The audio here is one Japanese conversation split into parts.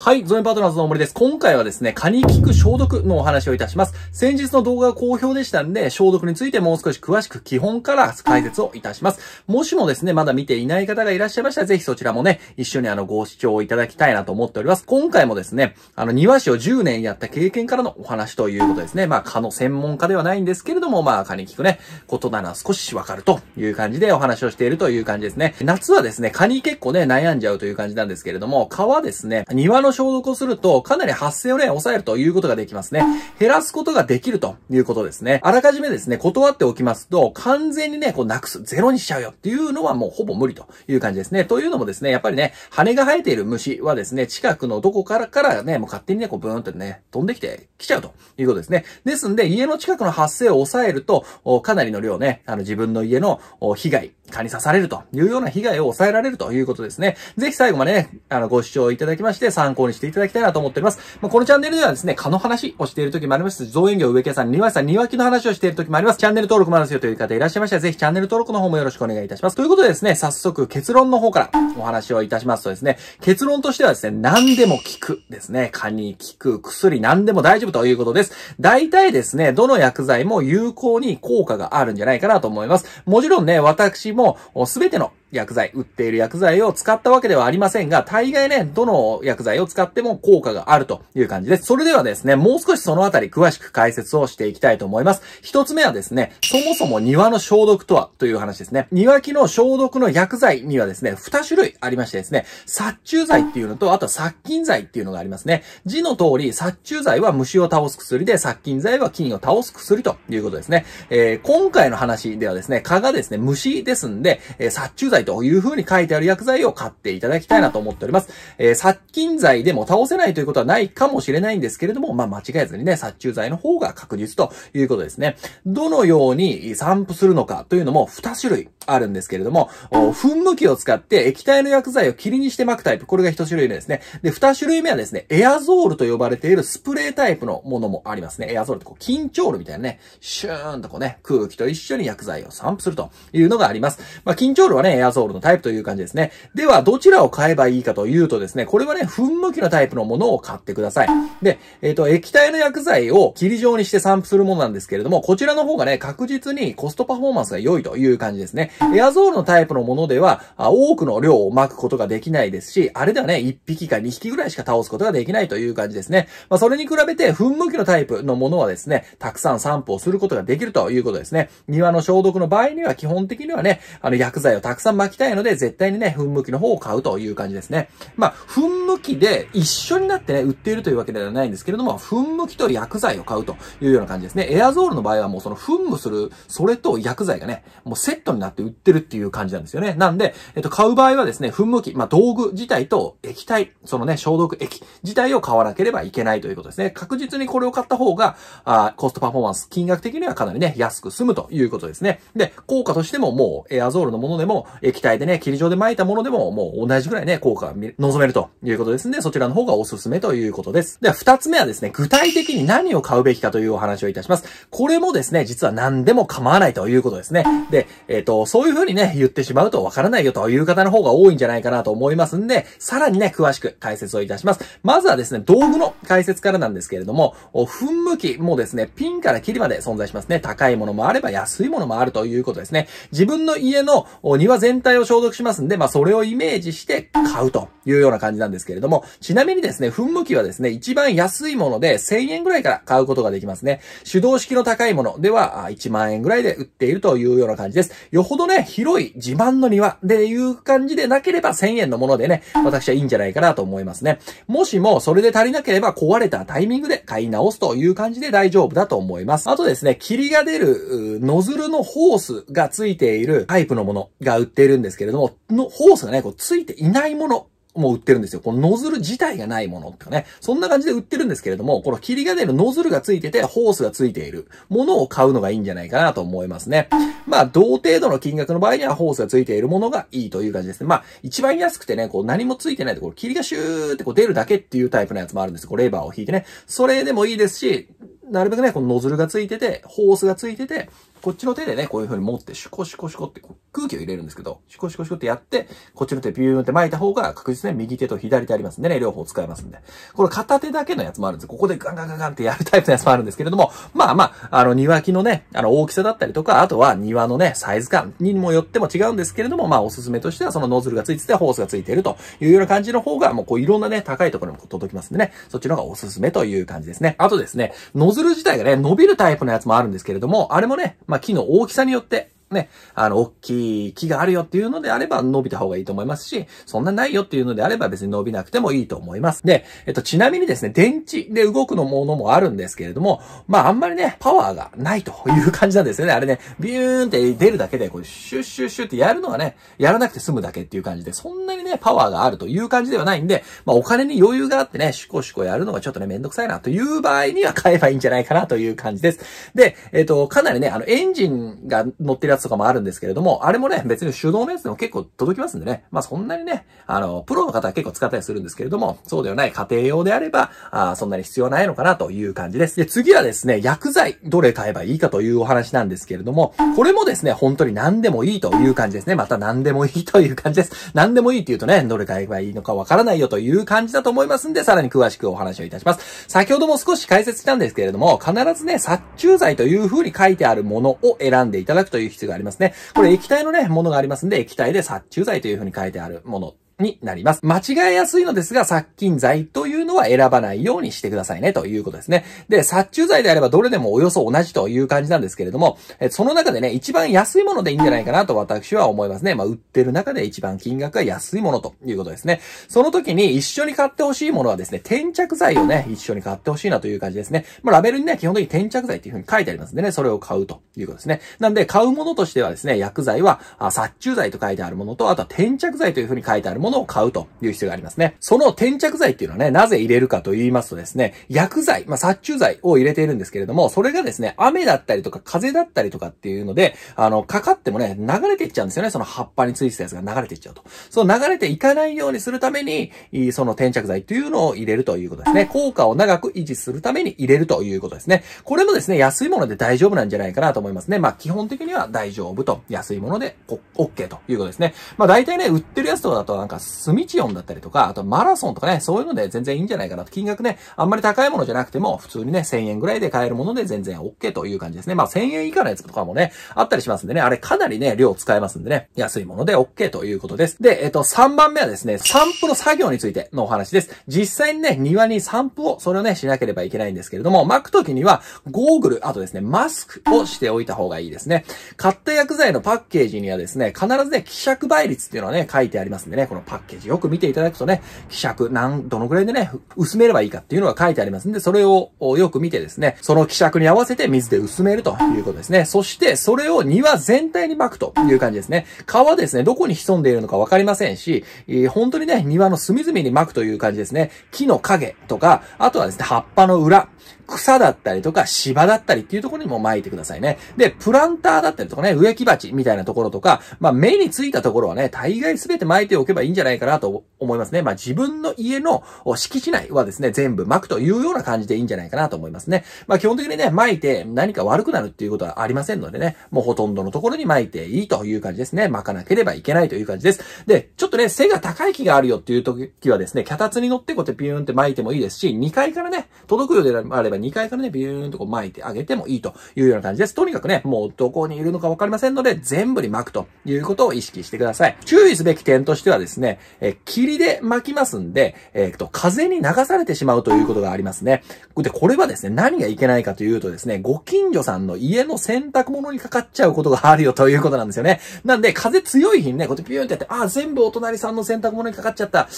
はい、ゾネパートナーズの森です。今回はですね、蚊に効く消毒のお話をいたします。先日の動画が好評でしたんで、消毒についてもう少し詳しく基本から解説をいたします。もしもですね、まだ見ていない方がいらっしゃいましたら、ぜひそちらもね、一緒にあの、ご視聴いただきたいなと思っております。今回もですね、あの、庭師を10年やった経験からのお話ということですね。まあ、蚊の専門家ではないんですけれども、まあ、蚊に効くね、ことなら少しわかるという感じでお話をしているという感じですね。夏はですね、蚊に結構ね、悩んじゃうという感じなんですけれども、蚊はですね、庭のの消毒をすると、かなり発生をね、抑えるということができますね。減らすことができるということですね。あらかじめですね、断っておきますと、完全にね、こうなくす、ゼロにしちゃうよっていうのはもうほぼ無理という感じですね。というのもですね、やっぱりね、羽が生えている虫はですね、近くのどこからからね、もう勝手にね、こうブーンってね、飛んできてきちゃうということですね。ですんで、家の近くの発生を抑えると、かなりの量ね、あの自分の家の被害、蚊に刺されるというような被害を抑えられるということですね。ぜひ最後までね、あの、ご視聴いただきまして参考考にしていただきたいなと思っております。まあ、このチャンネルではですね、蚊の話をしている時もありますし、造園業植木屋さん、庭さん、庭木の話をしている時もあります。チャンネル登録もあるんですよという方いらっしゃいましたら、ぜひチャンネル登録の方もよろしくお願いいたします。ということでですね、早速結論の方からお話をいたしますとですね、結論としてはですね、何でも効くですね。蚊に効く薬何でも大丈夫ということです。大体ですね、どの薬剤も有効に効果があるんじゃないかなと思います。もちろんね、私もすべての薬剤、売っている薬剤を使ったわけではありませんが、大概ね、どの薬剤を使っても効果があるという感じです。それではですね、もう少しそのあたり詳しく解説をしていきたいと思います。一つ目はですね、そもそも庭の消毒とはという話ですね。庭木の消毒の薬剤にはですね、二種類ありましてですね、殺虫剤っていうのと、あと殺菌剤っていうのがありますね。字の通り、殺虫剤は虫を倒す薬で、殺菌剤は菌を倒す薬ということですね。えー、今回の話ではですね、蚊がですね、虫ですんで、えー、殺虫剤剤という風に書いてある薬剤を買っていただきたいなと思っております。えー、殺菌剤でも倒せないということはないかもしれないんですけれども、まあ、間違えずにね、殺虫剤の方が確実ということですね。どのように散布するのかというのも2種類あるんですけれども、噴霧器を使って液体の薬剤を霧にして巻くタイプ。これが1種類目ですね。で、2種類目はですね、エアゾールと呼ばれているスプレータイプのものもありますね。エアゾールってこう、緊張ルみたいなね、シューンとこうね、空気と一緒に薬剤を散布するというのがあります。まあ、緊張ルはね、エアアソールのタイプという感じですね。では、どちらを買えばいいかというとですね、これはね、噴霧器のタイプのものを買ってください。で、えっ、ー、と、液体の薬剤を霧状にして散布するものなんですけれども、こちらの方がね、確実にコストパフォーマンスが良いという感じですね。エアゾールのタイプのものでは、多くの量を巻くことができないですし、あれではね、1匹か2匹ぐらいしか倒すことができないという感じですね。まあ、それに比べて、噴霧器のタイプのものはですね、たくさん散布をすることができるということですね。庭の消毒の場合には、基本的にはね、あの、薬剤をたくさん巻きたいので、絶対にね、噴霧器の方を買うという感じですね。まあ、噴霧器で一緒になってね、売っているというわけではないんですけれども、噴霧器と薬剤を買うというような感じですね。エアゾールの場合はもうその噴霧する、それと薬剤がね、もうセットになって売ってるっていう感じなんですよね。なんで、えっと、買う場合はですね、噴霧器、まあ、道具自体と液体、そのね、消毒液自体を買わなければいけないということですね。確実にこれを買った方が、あコストパフォーマンス、金額的にはかなりね、安く済むということですね。で、効果としてももう、エアゾールのものでも、液体でね、霧状で巻いたものでも、もう同じぐらいね、効果が望めるということですね。そちらの方がおすすめということです。では、二つ目はですね、具体的に何を買うべきかというお話をいたします。これもですね、実は何でも構わないということですね。で、えっ、ー、と、そういう風にね、言ってしまうとわからないよという方の方が多いんじゃないかなと思いますんで、さらにね、詳しく解説をいたします。まずはですね、道具の解説からなんですけれども、噴霧器もですね、ピンからキリまで存在しますね。高いものもあれば安いものもあるということですね。自分の家の庭全全体を消毒しますんで、まあ、それをイメージして買うというような感じなんですけれども、ちなみにですね、噴霧器はですね、一番安いもので1000円ぐらいから買うことができますね。手動式の高いものでは1万円ぐらいで売っているというような感じです。よほどね、広い自慢の庭でいう感じでなければ1000円のものでね、私はいいんじゃないかなと思いますね。もしもそれで足りなければ壊れたタイミングで買い直すという感じで大丈夫だと思います。あとですね、霧が出るノズルのホースがついているタイプのものが売っているいるんですけれども、のホースがね、こうついていないものもう売ってるんですよ。このノズル自体がないものとかね。そんな感じで売ってるんですけれども、この霧が出るノズルがついてて、ホースがついているものを買うのがいいんじゃないかなと思いますね。まあ、同程度の金額の場合には、ホースがついているものがいいという感じですね。まあ、一番安くてね、こう何もついてないと、ころ、霧がシューってこう出るだけっていうタイプのやつもあるんですよ。こうレバーを引いてね。それでもいいですし、なるべくね、このノズルがついてて、ホースがついてて、こっちの手でね、こういう風に持って、シュコシュコシュコってこう空気を入れるんですけど、シコシコシコってやって、こっちの手ピューンって巻いた方が確実に右手と左手ありますんでね、両方使えますんで。これ片手だけのやつもあるんです。ここでガンガンガンガンってやるタイプのやつもあるんですけれども、まあまあ、あの庭木のね、あの大きさだったりとか、あとは庭のね、サイズ感にもよっても違うんですけれども、まあおすすめとしてはそのノズルがついててホースがついているというような感じの方が、もうこういろんなね、高いところにも届きますんでね、そっちの方がおすすめという感じですね。あとですね、ノズル自体がね、伸びるタイプのやつもあるんですけれども、あれもね、まあ木の大きさによってね、あの、大きい木があるよっていうのであれば伸びた方がいいと思いますし、そんなないよっていうのであれば別に伸びなくてもいいと思います。で、えっと、ちなみにですね、電池で動くのものもあるんですけれども、まあ、あんまりね、パワーがないという感じなんですよね。あれね、ビューンって出るだけで、こう、シュッシュッシュってやるのはね、やらなくて済むだけっていう感じで、そんなにね、パワーがあるという感じではないんで、まあ、お金に余裕があってね、シュコシュコやるのがちょっとね、めんどくさいなという場合には買えばいいんじゃないかなという感じです。で、えっと、かなりね、あの、エンジンが乗ってるやつつとかもあるんですけれども、あれもね、別に手動のやつでも結構届きますんでね。まあそんなにね、あの、プロの方は結構使ったりするんですけれども、そうではない家庭用であれば、あそんなに必要ないのかなという感じです。で、次はですね、薬剤、どれ買えばいいかというお話なんですけれども、これもですね、本当に何でもいいという感じですね。また何でもいいという感じです。何でもいいって言うとね、どれ買えばいいのかわからないよという感じだと思いますんで、さらに詳しくお話をいたします。先ほども少し解説したんですけれども、必ずね、殺虫剤という風に書いてあるものを選んでいただくという必要がありますね。これ液体のね、ものがありますんで、液体で殺虫剤というふうに書いてあるものになります。間違えやすいのですが、殺菌剤というのは選ばないようにしてくださいね、ということですね。で、殺虫剤であればどれでもおよそ同じという感じなんですけれども、えその中でね、一番安いものでいいんじゃないかなと私は思いますね。まあ、売ってる中で一番金額が安いものということですね。その時に一緒に買ってほしいものはですね、転着剤をね、一緒に買ってほしいなという感じですね。まあ、ラベルにね、基本的に転着剤っていう風に書いてありますんでね、それを買うということですね。なんで、買うものとしてはですね、薬剤は、殺虫剤と書いてあるものと、あとは転着剤という風に書いてあるものものを買うという必要がありますね。その転着剤っていうのはね、なぜ入れるかと言いますとですね、薬剤、まあ、殺虫剤を入れているんですけれども、それがですね、雨だったりとか風だったりとかっていうので、あの、かかってもね、流れていっちゃうんですよね。その葉っぱについてたやつが流れていっちゃうと。その流れていかないようにするために、その転着剤というのを入れるということですね。効果を長く維持するために入れるということですね。これもですね、安いもので大丈夫なんじゃないかなと思いますね。まあ、基本的には大丈夫と、安いもので OK ということですね。まあ、大体ね、売ってるやつとかだとなんかスミチオンだったりとか、あとマラソンとかね、そういうので全然いいんじゃないかなと。金額ね、あんまり高いものじゃなくても、普通にね、1000円ぐらいで買えるもので全然 OK という感じですね。まあ1000円以下のやつとかもね、あったりしますんでね、あれかなりね、量使えますんでね、安いもので OK ということです。で、えっと、3番目はですね、散布の作業についてのお話です。実際にね、庭に散布を、それをね、しなければいけないんですけれども、巻くときには、ゴーグル、あとですね、マスクをしておいた方がいいですね。買った薬剤のパッケージにはですね、必ずね、希釈倍率っていうのはね、書いてありますんでね、このパッケージよく見ていただくとね、希釈、何、どのくらいでね、薄めればいいかっていうのが書いてありますんで、それをよく見てですね、その希釈に合わせて水で薄めるということですね。そして、それを庭全体に巻くという感じですね。皮ですね、どこに潜んでいるのかわかりませんし、本当にね、庭の隅々に巻くという感じですね。木の影とか、あとはですね、葉っぱの裏、草だったりとか芝だったりっていうところにも巻いてくださいね。で、プランターだったりとかね、植木鉢みたいなところとか、まあ目についたところはね、大概すべて巻いておけばいいんじゃないじゃないかなと思いますね。まあ、自分の家の敷地内はですね、全部巻くというような感じでいいんじゃないかなと思いますね。まあ、基本的にね、巻いて何か悪くなるっていうことはありませんのでね、もうほとんどのところに巻いていいという感じですね。巻かなければいけないという感じです。で、ちょっとね、背が高い木があるよっていう時はですね、脚立に乗ってこうやってビューンって巻いてもいいですし、2階からね、届くようであれば2階からね、ビューンとこう巻いてあげてもいいというような感じです。とにかくね、もうどこにいるのかわかりませんので、全部に巻くということを意識してください。注意すべき点としてはですね、ですね、えー、霧で巻きますんで、えー、っと、風に流されてしまうということがありますね。で、これはですね、何がいけないかというとですね、ご近所さんの家の洗濯物にかかっちゃうことがあるよということなんですよね。なんで、風強い日にね、こうやってピューンってやって、あ、全部お隣さんの洗濯物にかかっちゃった。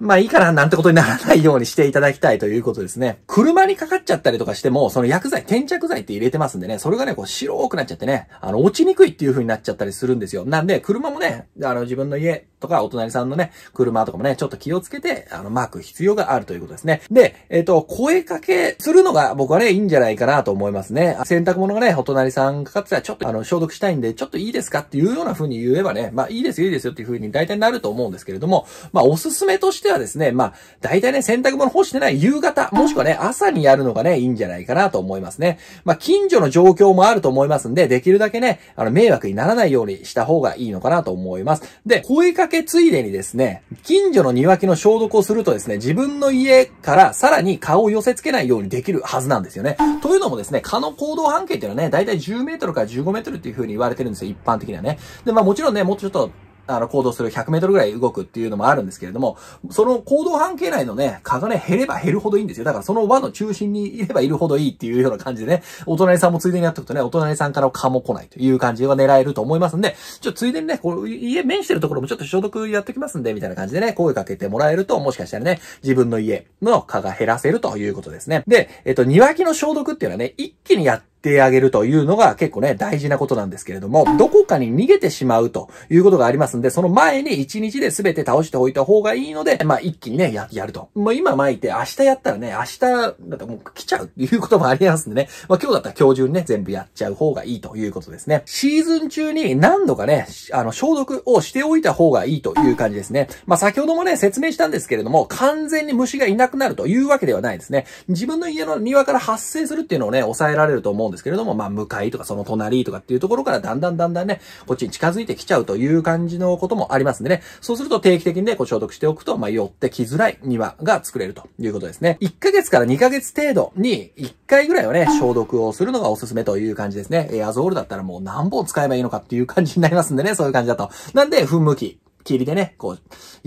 まあいいかななんてことにならないようにしていただきたいということですね。車にかかっちゃったりとかしても、その薬剤、転着剤って入れてますんでね、それがね、こう白くなっちゃってね、あの、落ちにくいっていう風になっちゃったりするんですよ。なんで、車もね、あの、自分の家とか、お隣さんのね、車とかもね、ちょっと気をつけて、あの、マーク必要があるということですね。で、えっ、ー、と、声かけするのが僕はね、いいんじゃないかなと思いますね。洗濯物がね、お隣さんかかってたら、ちょっとあの、消毒したいんで、ちょっといいですかっていうような風に言えばね、まあいいですよ、いいですよっていう風に大体なると思うんですけれども、まあおすすめとしてしはですね、まあ、大体ね、洗濯物干してない夕方、もしくはね、朝にやるのがね、いいんじゃないかなと思いますね。まあ、近所の状況もあると思いますんで、できるだけね、あの、迷惑にならないようにした方がいいのかなと思います。で、声かけついでにですね、近所の庭木の消毒をするとですね、自分の家からさらに顔を寄せ付けないようにできるはずなんですよね。というのもですね、蚊の行動半径っていうのはね、大体10メートルから15メートルっていう風に言われてるんですよ、一般的にはね。で、まあもちろんね、もっとちょっとあの、行動する100メートルぐらい動くっていうのもあるんですけれども、その行動半径内のね、蚊がね、減れば減るほどいいんですよ。だからその輪の中心にいればいるほどいいっていうような感じでね、お隣さんもついでにやっておくとね、お隣さんから蚊も来ないという感じは狙えると思いますんで、ちょっとついでにね、こう、家面してるところもちょっと消毒やっておきますんで、みたいな感じでね、声かけてもらえると、もしかしたらね、自分の家の蚊が減らせるということですね。で、えっと、庭木の消毒っていうのはね、一気にやっててあげるというのが結構ね、大事なことなんですけれども、どこかに逃げてしまうということがありますんで、その前に1日で全て倒しておいた方がいいので、まあ一気にね、や、やると。まう今巻いて、明日やったらね、明日、だってもう来ちゃうっていうこともありますんでね、まあ今日だったら今日中にね、全部やっちゃう方がいいということですね。シーズン中に何度かね、あの、消毒をしておいた方がいいという感じですね。まあ先ほどもね、説明したんですけれども、完全に虫がいなくなるというわけではないですね。自分の家の庭から発生するっていうのをね、抑えられると思うんんですけれども、まあ、向かいとかその隣とかっていうところからだんだんだんだんね、こっちに近づいてきちゃうという感じのこともありますんでね。そうすると定期的にね、こう消毒しておくと、まあ、寄ってきづらい庭が作れるということですね。1ヶ月から2ヶ月程度に1回ぐらいはね、消毒をするのがおすすめという感じですね。エアゾールだったらもう何本使えばいいのかっていう感じになりますんでね、そういう感じだと。なんで、噴霧器。霧でね、こう、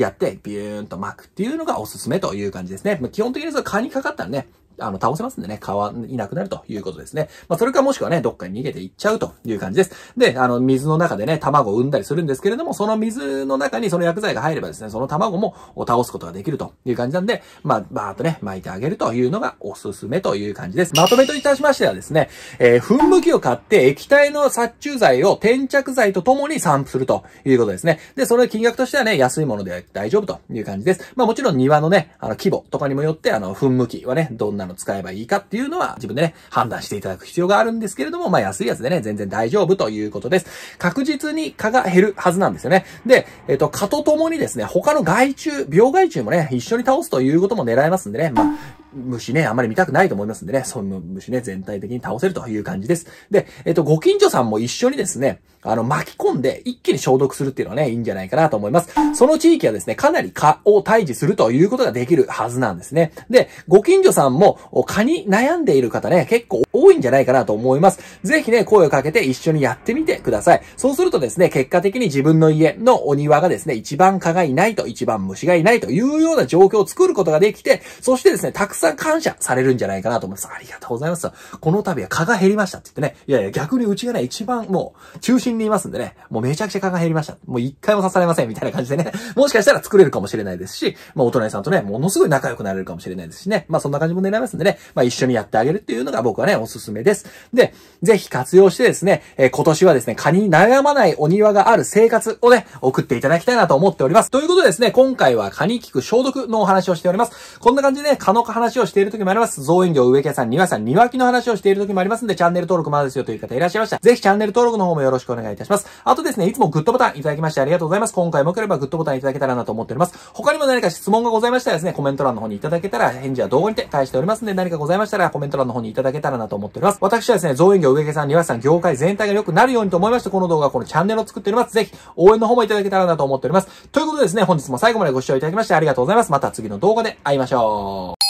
やって、ビューンと巻くっていうのがおすすめという感じですね。ま基本的にそれ蚊にかかったらね、あの、倒せますんでね、川いなくなるということですね。まあ、それかもしくはね、どっかに逃げていっちゃうという感じです。で、あの、水の中でね、卵を産んだりするんですけれども、その水の中にその薬剤が入ればですね、その卵も倒すことができるという感じなんで、まあ、バーっとね、巻いてあげるというのがおすすめという感じです。まとめといたしましてはですね、えー、噴霧器を買って液体の殺虫剤を転着剤とともに散布するということですね。で、それ金額としてはね、安いもので大丈夫という感じです。まあ、もちろん庭のね、あの、規模とかにもよって、あの、噴霧器はね、どんななの使えばいいかっていうのは自分でね、判断していただく必要があるんですけれども、まあ安いやつでね、全然大丈夫ということです。確実に蚊が減るはずなんですよね。で、えっ、と、蚊とともにですね、他の害虫、病害虫もね、一緒に倒すということも狙えますんでね、まあ、虫ね、あまり見たくないと思いますんでね、その虫ね、全体的に倒せるという感じです。で、えっと、ご近所さんも一緒にですね、あの、巻き込んで一気に消毒するっていうのはね、いいんじゃないかなと思います。その地域はですね、かなり蚊を退治するということができるはずなんですね。で、ご近所さんも蚊に悩んでいる方ね、結構多いんじゃないかなと思います。ぜひね、声をかけて一緒にやってみてください。そうするとですね、結果的に自分の家のお庭がですね、一番蚊がいないと、一番虫がいないというような状況を作ることができて、そしてですね、たくさんさん感謝されるんじゃないかなと思います。ありがとうございます。この度は蚊が減りましたって言ってね。いやいや、逆にうちがね、一番もう、中心にいますんでね。もうめちゃくちゃ蚊が減りました。もう一回も刺されません。みたいな感じでね。もしかしたら作れるかもしれないですし、まあ、お隣さんとね、ものすごい仲良くなれるかもしれないですしね。まあ、そんな感じも狙いますんでね。まあ、一緒にやってあげるっていうのが僕はね、おすすめです。で、ぜひ活用してですね、えー、今年はですね、蚊に悩まないお庭がある生活をね、送っていただきたいなと思っております。ということでですね、今回は蚊に効く消毒のお話をしております。こんな感じでね、蚊の話話をしている時もあります。造園業、植木屋さん、庭さん、庭木の話をしている時もありますんで、チャンネル登録まだですよという方いらっしゃいました。ぜひチャンネル登録の方もよろしくお願いいたします。あとですね、いつもグッドボタンいただきましてありがとうございます。今回もよければグッドボタンいただけたらなと思っております。他にも何か質問がございましたらですね、コメント欄の方にいただけたら、返事は動画にて返しておりますんで、何かございましたらコメント欄の方にいただけたらなと思っております。私はですね、造園業、植木屋さん、庭さん、業界全体が良くなるようにと思いまして、この動画、このチャンネルを作っております。ぜひ、応援の方もいただけたらなと思っております。ということでですね、本日も最後までご視聴いただきましてありがとうございます。また次の動画で会いましょう。